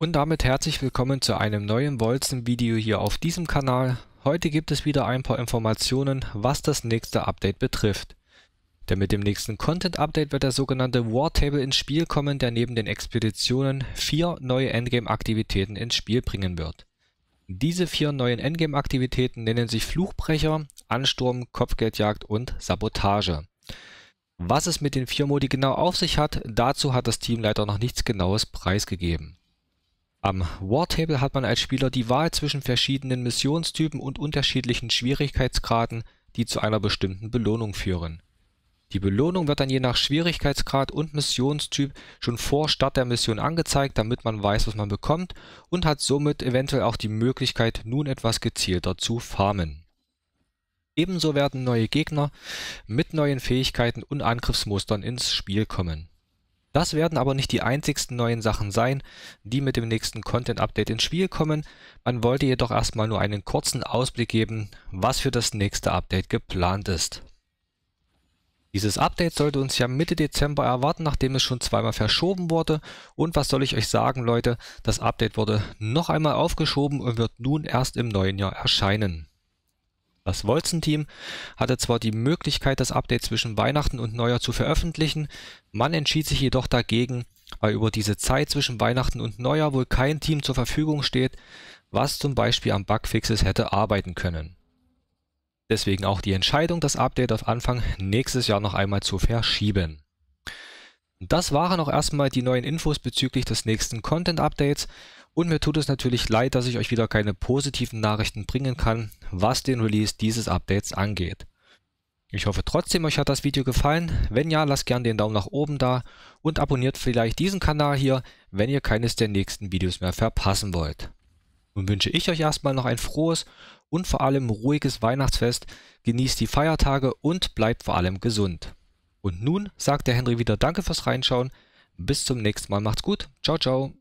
Und damit herzlich willkommen zu einem neuen Wolzen-Video hier auf diesem Kanal. Heute gibt es wieder ein paar Informationen, was das nächste Update betrifft. Denn mit dem nächsten Content-Update wird der sogenannte War Table ins Spiel kommen, der neben den Expeditionen vier neue Endgame-Aktivitäten ins Spiel bringen wird. Diese vier neuen Endgame-Aktivitäten nennen sich Fluchbrecher, Ansturm, Kopfgeldjagd und Sabotage. Was es mit den vier Modi genau auf sich hat, dazu hat das Team leider noch nichts Genaues preisgegeben. Am War-Table hat man als Spieler die Wahl zwischen verschiedenen Missionstypen und unterschiedlichen Schwierigkeitsgraden, die zu einer bestimmten Belohnung führen. Die Belohnung wird dann je nach Schwierigkeitsgrad und Missionstyp schon vor Start der Mission angezeigt, damit man weiß, was man bekommt und hat somit eventuell auch die Möglichkeit, nun etwas gezielter zu farmen. Ebenso werden neue Gegner mit neuen Fähigkeiten und Angriffsmustern ins Spiel kommen das werden aber nicht die einzigsten neuen Sachen sein, die mit dem nächsten Content Update ins Spiel kommen, man wollte jedoch erstmal nur einen kurzen Ausblick geben, was für das nächste Update geplant ist. Dieses Update sollte uns ja Mitte Dezember erwarten, nachdem es schon zweimal verschoben wurde. Und was soll ich euch sagen, Leute? Das Update wurde noch einmal aufgeschoben und wird nun erst im neuen Jahr erscheinen. Das Wolzen-Team hatte zwar die Möglichkeit, das Update zwischen Weihnachten und Neujahr zu veröffentlichen, man entschied sich jedoch dagegen, weil über diese Zeit zwischen Weihnachten und Neujahr wohl kein Team zur Verfügung steht, was zum Beispiel an Bugfixes hätte arbeiten können. Deswegen auch die Entscheidung, das Update auf Anfang nächstes Jahr noch einmal zu verschieben das waren auch erstmal die neuen Infos bezüglich des nächsten Content Updates und mir tut es natürlich leid, dass ich euch wieder keine positiven Nachrichten bringen kann, was den Release dieses Updates angeht. Ich hoffe trotzdem, euch hat das Video gefallen. Wenn ja, lasst gerne den Daumen nach oben da und abonniert vielleicht diesen Kanal hier, wenn ihr keines der nächsten Videos mehr verpassen wollt. Nun wünsche ich euch erstmal noch ein frohes und vor allem ruhiges Weihnachtsfest, genießt die Feiertage und bleibt vor allem gesund. Und nun sagt der Henry wieder Danke fürs Reinschauen. Bis zum nächsten Mal. Macht's gut. Ciao, ciao.